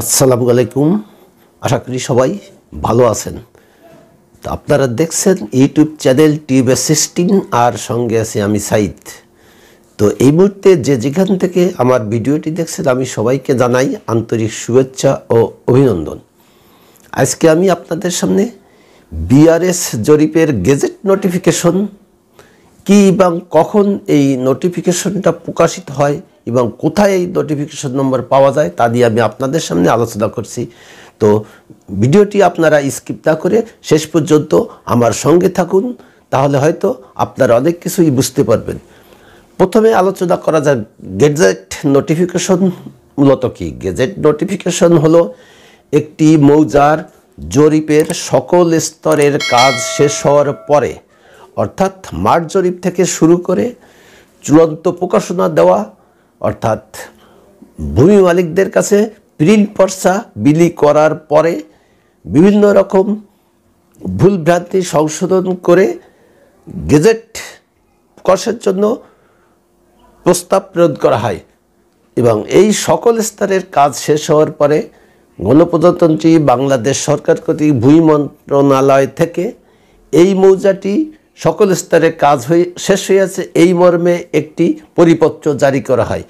আসসালামু আলাইকুম আশা করি সবাই ভালো আছেন তো আপনারা দেখছেন ইউটিউব চ্যানেল টিউব সিস্টিং আর সঙ্গে আছি আমি সাইদ তো এই মুহূর্তে যে যেখান থেকে আমার ভিডিওটি দেখছেন আমি সবাইকে জানাই আন্তরিক শুভেচ্ছা ও অভিনন্দন আজকে আমি আপনাদের সামনে বিআরএস জরিপের গেজেট নোটিফিকেশন কি এবং কখন এই নোটিফিকেশনটা প্রকাশিত হয় এবং কোথায় এই নোটিফিকেশন নম্বর পাওয়া যায় তা দিয়ে আমি আপনাদের সামনে আলোচনা করছি তো ভিডিওটি আপনারা স্কিপ না করে শেষ পর্যন্ত আমার সঙ্গে থাকুন তাহলে হয়তো আপনারা অনেক কিছুই বুঝতে পারবেন প্রথমে আলোচনা করা যায় গেজেট নোটিফিকেশন মূলত কি গেজেট নোটিফিকেশন হলো একটি মৌজার জরিপের সকল স্তরের কাজ শেষ হওয়ার পরে অর্থাৎ মাঠ জরিপ থেকে শুরু করে চূড়ান্ত প্রকাশনা দেওয়া অর্থাৎ ভূমি মালিকদের কাছে প্রিন্ট পর্সা বিলি করার পরে বিভিন্ন রকম ভুলভ্রান্তি সংশোধন করে গেজেট প্রকাশের জন্য প্রস্তাব প্রেরণ করা হয় এবং এই সকল স্তরের কাজ শেষ হওয়ার পরে গণপ্রজাতন্ত্রী বাংলাদেশ সরকার কর্তৃক ভূমি মন্ত্রণালয় থেকে এই মৌজাটি সকল স্তরে কাজ হয়ে শেষ হয়েছে এই মর্মে একটি পরিপত্র জারি করা হয়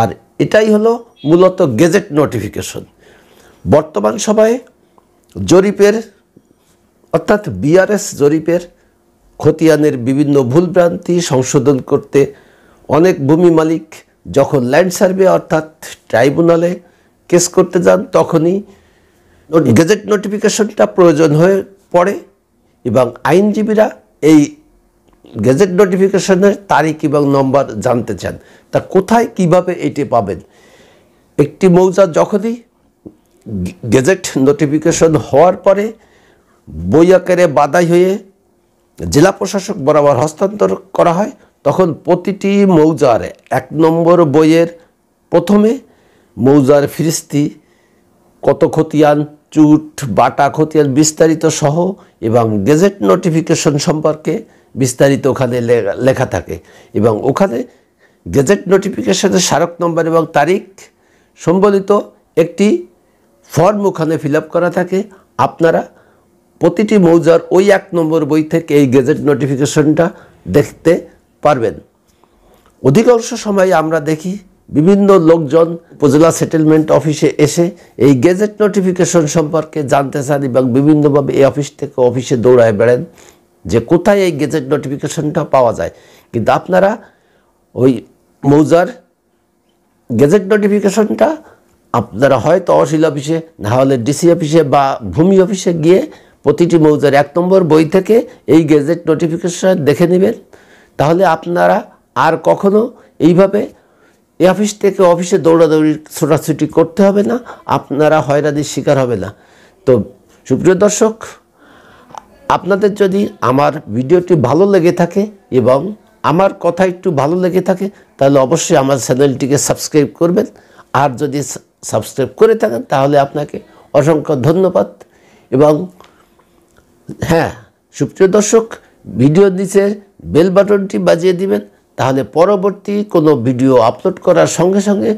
আর এটাই হলো মূলত গেজেট নোটিফিকেশন বর্তমান সময়ে জরিপের অর্থাৎ বিআরএস জরিপের খতিয়ানের বিভিন্ন ভুলভ্রান্তি সংশোধন করতে অনেক ভূমি মালিক যখন ল্যান্ড সার্ভে অর্থাৎ ট্রাইব্যুনালে কেস করতে যান তখনই গেজেট নোটিফিকেশনটা প্রয়োজন হয়ে পড়ে এবং আইনজীবীরা এই গেজেট নোটিফিকেশনের তারিখ এবং নম্বর জানতে চান তা কোথায় কিভাবে এটি পাবেন একটি মৌজা যখনই গেজেট নোটিফিকেশন হওয়ার পরে বই আকারে বাদাই হয়ে জেলা প্রশাসক বরাবর হস্তান্তর করা হয় তখন প্রতিটি মৌজার এক নম্বর বইয়ের প্রথমে মৌজার ফিরিস্তি কত খতিয়ান চুট বাটা খতিয়ান বিস্তারিত সহ এবং গেজেট নোটিফিকেশন সম্পর্কে বিস্তারিত ওখানে লেখা থাকে এবং ওখানে গেজেট নোটিফিকেশনের স্মারক নম্বর এবং তারিখ সম্বলিত একটি ফর্ম ওখানে ফিল করা থাকে আপনারা প্রতিটি মৌজার ওই এক নম্বর বই থেকে এই গেজেট নোটিফিকেশনটা দেখতে পারবেন অধিকাংশ সময়ে আমরা দেখি বিভিন্ন লোকজন উপজেলা সেটেলমেন্ট অফিসে এসে এই গেজেট নোটিফিকেশন সম্পর্কে জানতে চান এবং বিভিন্নভাবে এই অফিস থেকে অফিসে দৌড়ায় বেড়েন যে কোথায় এই গেজেট নোটিফিকেশনটা পাওয়া যায় কিন্তু আপনারা ওই মৌজার গেজেট নোটিফিকেশনটা আপনারা হয়তো অশীল অফিসে না হলে ডিসি অফিসে বা ভূমি অফিসে গিয়ে প্রতিটি মৌজার এক নম্বর বই থেকে এই গেজেট নোটিফিকেশন দেখে নেবেন তাহলে আপনারা আর কখনো এইভাবে এই অফিস থেকে অফিসে দৌড়াদৌড়ি ছোটাছুটি করতে হবে না আপনারা হয়রানির শিকার হবে না তো সুপ্রিয় দর্শক আপনাদের যদি আমার ভিডিওটি ভালো লেগে থাকে এবং আমার কথা একটু ভালো লেগে থাকে তাহলে অবশ্যই আমার চ্যানেলটিকে সাবস্ক্রাইব করবেন আর যদি সাবস্ক্রাইব করে থাকেন তাহলে আপনাকে অসংখ্য ধন্যবাদ এবং হ্যাঁ সুপ্রিয় দর্শক ভিডিও নিচে বেল বাটনটি বাজিয়ে দিবেন তাহলে পরবর্তী কোনো ভিডিও আপলোড করার সঙ্গে সঙ্গে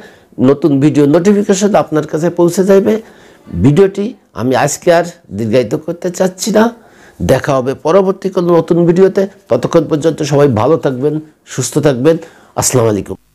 নতুন ভিডিও নোটিফিকেশন আপনার কাছে পৌঁছে যাবে ভিডিওটি আমি আজকে আর দীর্ঘায়িত করতে চাচ্ছি না দেখা হবে পরবর্তী কোনো নতুন ভিডিওতে ততক্ষণ পর্যন্ত সবাই ভালো থাকবেন সুস্থ থাকবেন আসসালামু আলাইকুম